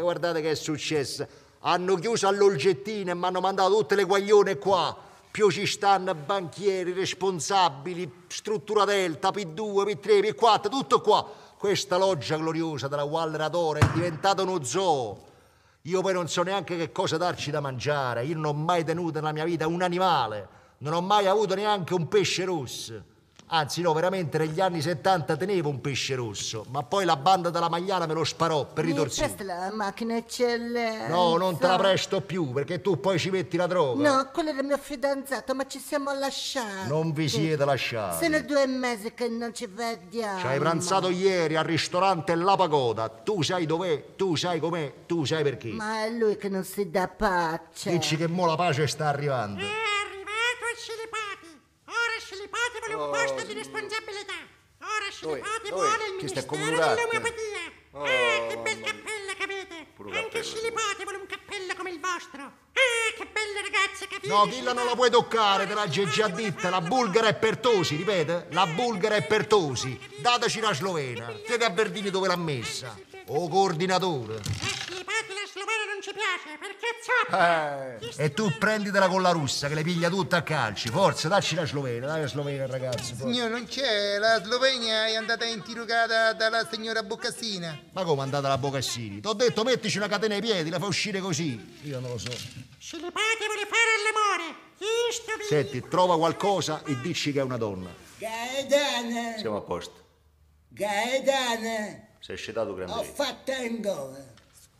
che guardate che è successo. Hanno chiuso all'olgettino e mi hanno mandato tutte le guaglione qua. Più ci stanno banchieri, responsabili, struttura delta, P2, P3, P4, tutto qua. Questa loggia gloriosa della Walleratore è diventata uno zoo. Io poi non so neanche che cosa darci da mangiare. Io non ho mai tenuto nella mia vita un animale. Non ho mai avuto neanche un pesce rosso. Anzi, no, veramente negli anni 70 tenevo un pesce rosso, ma poi la banda della magliana me lo sparò per ritorsione. Mi presta la macchina, eccellenza? No, non te la presto più, perché tu poi ci metti la droga. No, quello era mio fidanzato, ma ci siamo lasciati. Non vi siete lasciati. Sono due mesi che non ci vediamo. Ci hai pranzato ieri al ristorante La Pagoda. Tu sai dov'è, tu sai com'è, tu sai perché. Ma è lui che non si dà pace. Dici che mo la pace sta arrivando. Eh. oh, posto di responsabilità. Ora se ne fate buone il ministero dell'omeopatia. Ah, oh, ah, che bel cappello che avete. Anche fate vuole un cappello come il vostro. Ah, che belle ragazze, capite? No, Villa non la puoi toccare, te l'ha già detta. La bulgara è pertosi, ripete? Ah, la bulgara è pertosi. Dateci una slovena. Chiedi a Berdini dove l'ha messa. O coordinatore ci piace perché zoppa. Eh, e tu prenditela con la russa che le piglia tutte a calci. Forza, dacci la slovena, dai la slovena, ragazzi. Forza. non c'è, la Slovenia è andata interrogata dalla signora Boccassina. Ma come è andata la Boccassini? Ti ho detto mettici una catena ai piedi, la fa uscire così. Io non lo so. Se le pate vuole fare all'amore. Senti, trova qualcosa e dici che è una donna. Gaetana. Siamo a posto. Gaetana. Sei scetato grande. Ho fatto un gol.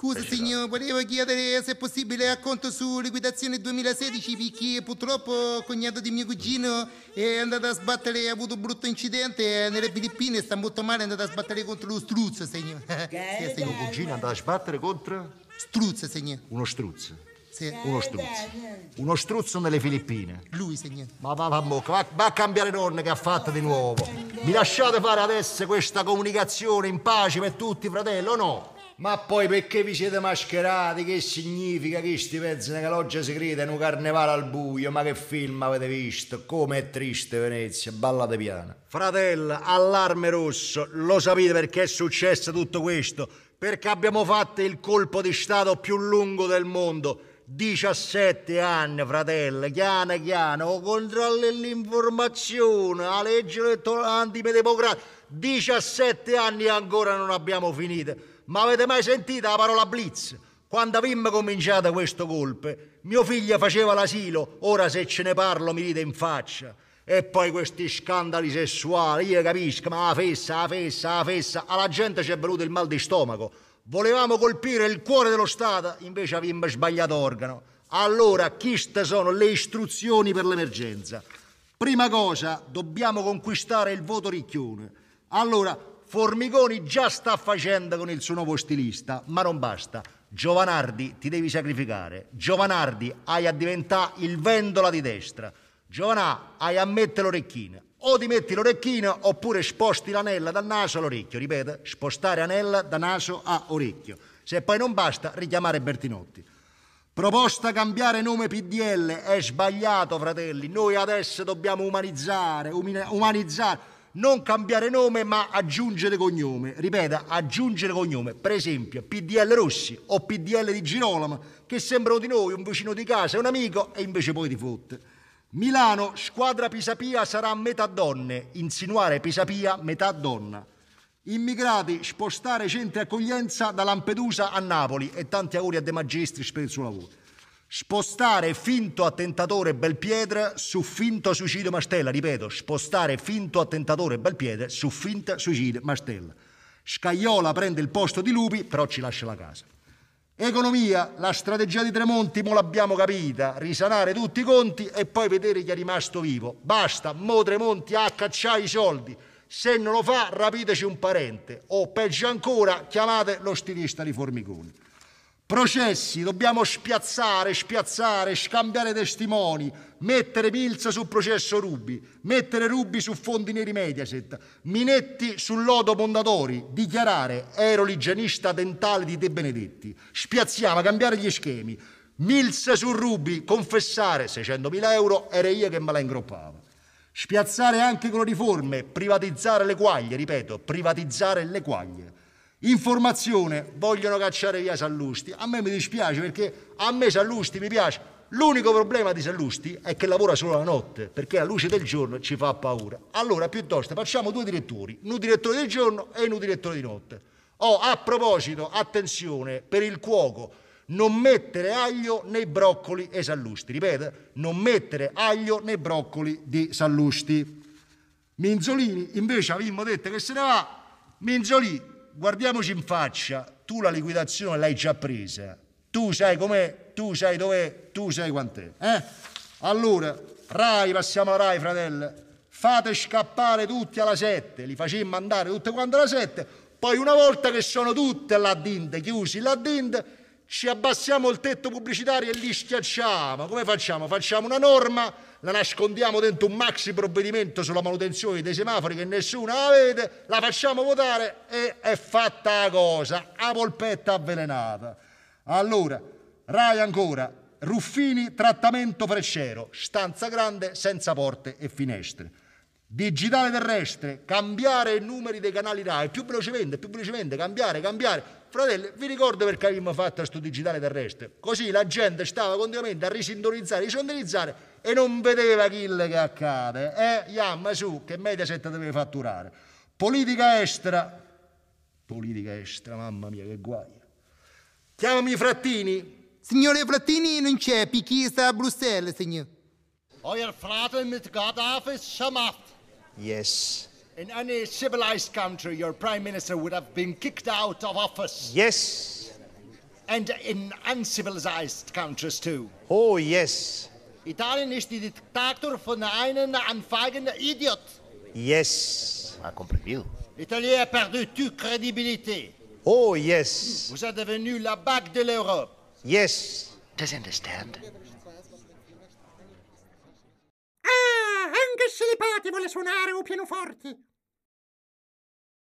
Scusa signor, volevo chiedere se è possibile racconto su liquidazione 2016 perché purtroppo il cognato di mio cugino è andato a sbattere, ha avuto un brutto incidente nelle Filippine, sta molto male, è andato a sbattere contro lo struzzo signor. Che sì. Mio cugino è andato a sbattere contro? Struzzo signor. Uno struzzo? Sì. Eh, Uno eh, struzzo. Uno struzzo nelle Filippine. Lui signor. Ma va, va, va, va a cambiare nonna che ha fatto di nuovo. Mi eh, lasciate fare adesso questa comunicazione in pace per tutti fratello o no? Ma poi perché vi siete mascherati? Che significa che sti pezzi nella caloggia segreta in un carnevale al buio? Ma che film avete visto? Come è triste Venezia, ballate piano. Fratella, allarme rosso, lo sapete perché è successo tutto questo? Perché abbiamo fatto il colpo di Stato più lungo del mondo. 17 anni, fratello, chiana chiano, controlli l'informazione, la legge elettorale antidemocratica. 17 anni ancora non abbiamo finito ma avete mai sentito la parola blitz? Quando avemmo cominciato questo golpe, mio figlio faceva l'asilo, ora se ce ne parlo mi ride in faccia. E poi questi scandali sessuali, io capisco, ma la fessa, la fessa, la fessa, alla gente ci è venuto il mal di stomaco. Volevamo colpire il cuore dello Stato, invece avemmo sbagliato organo. Allora, chiste sono le istruzioni per l'emergenza. Prima cosa, dobbiamo conquistare il voto ricchione. Allora, Formigoni già sta facendo con il suo nuovo stilista, ma non basta. Giovanardi ti devi sacrificare. Giovanardi hai a diventare il vendola di destra. Giovanà hai a mettere l'orecchina. O ti metti l'orecchina oppure sposti l'anella dal naso all'orecchio. Ripeto, spostare anella da naso a orecchio. Se poi non basta, richiamare Bertinotti. Proposta cambiare nome PDL è sbagliato, fratelli. Noi adesso dobbiamo umanizzare, umanizzare non cambiare nome ma aggiungere cognome. Ripeta, aggiungere cognome. Per esempio, PDL Rossi o PDL di Girolamo, che sembrano di noi, un vicino di casa, un amico e invece poi di fotte. Milano, squadra Pisapia sarà metà donne, insinuare Pisapia metà donna. Immigrati, spostare centri accoglienza da Lampedusa a Napoli e tanti auguri a De Magistris per il suo lavoro. Spostare finto attentatore Belpiedra su finto suicidio Mastella, ripeto, spostare finto attentatore Belpiedra su finto suicidio Mastella. Scagliola prende il posto di Lupi, però ci lascia la casa. Economia, la strategia di Tremonti, mo l'abbiamo capita, risanare tutti i conti e poi vedere chi è rimasto vivo. Basta, mo Tremonti a cacciare i soldi. Se non lo fa, rapiteci un parente o peggio ancora, chiamate lo stilista di Formiconi processi, dobbiamo spiazzare, spiazzare, scambiare testimoni, mettere Milza sul processo Rubi, mettere Rubi su Fondi Neri Mediaset, Minetti sul lodo Mondadori, dichiarare ero l'igienista dentale di De Benedetti, spiazziamo, cambiare gli schemi, Milza su Rubi, confessare 600.000 euro, era io che me la ingroppavo. Spiazzare anche con le riforme, privatizzare le quaglie, ripeto, privatizzare le quaglie. Informazione, vogliono cacciare via Sallusti. A me mi dispiace perché a me Sallusti mi piace. L'unico problema di Sallusti è che lavora solo la notte, perché la luce del giorno ci fa paura. Allora, piuttosto, facciamo due direttori, un direttore del giorno e un direttore di notte. Oh, a proposito, attenzione, per il cuoco, non mettere aglio nei broccoli e Sallusti. Ripeto, non mettere aglio nei broccoli di Sallusti. Minzolini, invece, avevamo detto che se ne va. Minzolini, guardiamoci in faccia, tu la liquidazione l'hai già presa, tu sai com'è, tu sai dov'è, tu sai quant'è. Eh? Allora, Rai, passiamo a Rai, fratello, fate scappare tutti alla 7, li facemmo andare tutte quante alla 7, poi una volta che sono tutte là dinte, chiusi là dinte, ci abbassiamo il tetto pubblicitario e li schiacciamo. Come facciamo? Facciamo una norma, la nascondiamo dentro un maxi provvedimento sulla manutenzione dei semafori che nessuno la vede, la facciamo votare e è fatta la cosa, a polpetta avvelenata. Allora, Rai ancora, Ruffini, trattamento frescero, stanza grande senza porte e finestre. Digitale terrestre, cambiare i numeri dei canali RAI, più velocemente, più velocemente, cambiare, cambiare Fratelli, vi ricordo perché abbiamo fatto questo digitale terrestre? Così la gente stava continuamente a risintonizzare, risondonizzare e non vedeva chi le che accade. Eh, Iamma, su, che Mediaset deve fatturare. Politica estera. Politica estera, mamma mia, che guai. Chiamami Frattini. Signore Frattini non c'è, Picchi sta a Bruxelles, signore. il Vater mit Gaddafi schamacht. Yes. In any civilized country, your prime minister would have been kicked out of office. Yes. And in uncivilized countries too. Oh, yes. Italien ist die Diktator von einem anfangenden Idiot. Yes. A ah, comprendido. L'Italie a perdu toute crédibilité. Oh, yes. Vous êtes devenu la bague de l'Europe. Yes. Does understand? Ah, anche Scilipati vuole suonare un pianoforte.